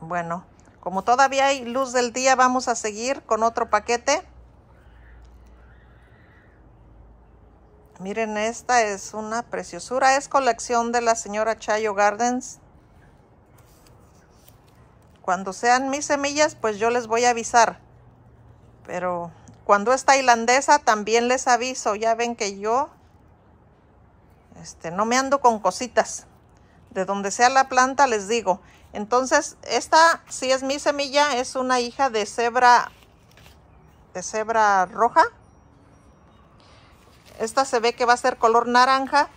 Bueno, como todavía hay luz del día, vamos a seguir con otro paquete. Miren, esta es una preciosura. Es colección de la señora Chayo Gardens. Cuando sean mis semillas, pues yo les voy a avisar. Pero cuando es tailandesa, también les aviso. Ya ven que yo este, no me ando con cositas. De donde sea la planta, les digo. Entonces, esta sí es mi semilla, es una hija de cebra, de cebra roja. Esta se ve que va a ser color naranja.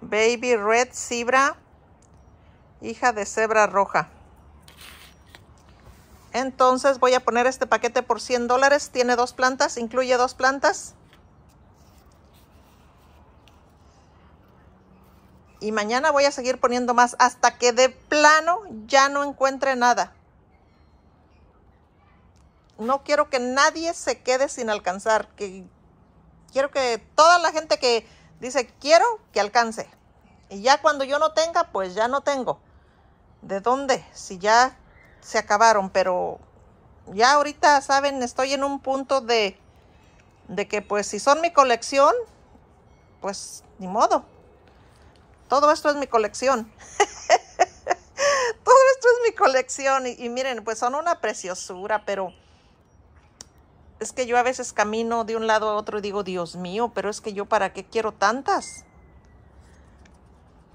Baby Red Cebra, hija de cebra roja. Entonces voy a poner este paquete por 100 dólares. Tiene dos plantas, incluye dos plantas. y mañana voy a seguir poniendo más hasta que de plano ya no encuentre nada. No quiero que nadie se quede sin alcanzar, quiero que toda la gente que dice quiero que alcance. Y ya cuando yo no tenga, pues ya no tengo. ¿De dónde? Si ya se acabaron, pero ya ahorita saben, estoy en un punto de de que pues si son mi colección, pues ni modo. Todo esto es mi colección. Todo esto es mi colección. Y, miren, pues son una preciosura, pero es que yo a veces camino de un lado a otro y digo, Dios mío, pero es que yo para qué quiero tantas.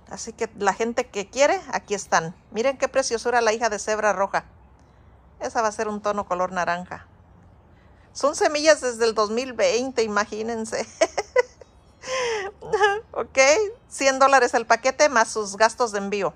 Así que la gente que quiere, aquí están. Miren qué preciosura la hija de cebra roja. Esa va a ser un tono color naranja. Son semillas desde el 2020, imagínense. ¿ok? 100 dólares el paquete más sus gastos de envío.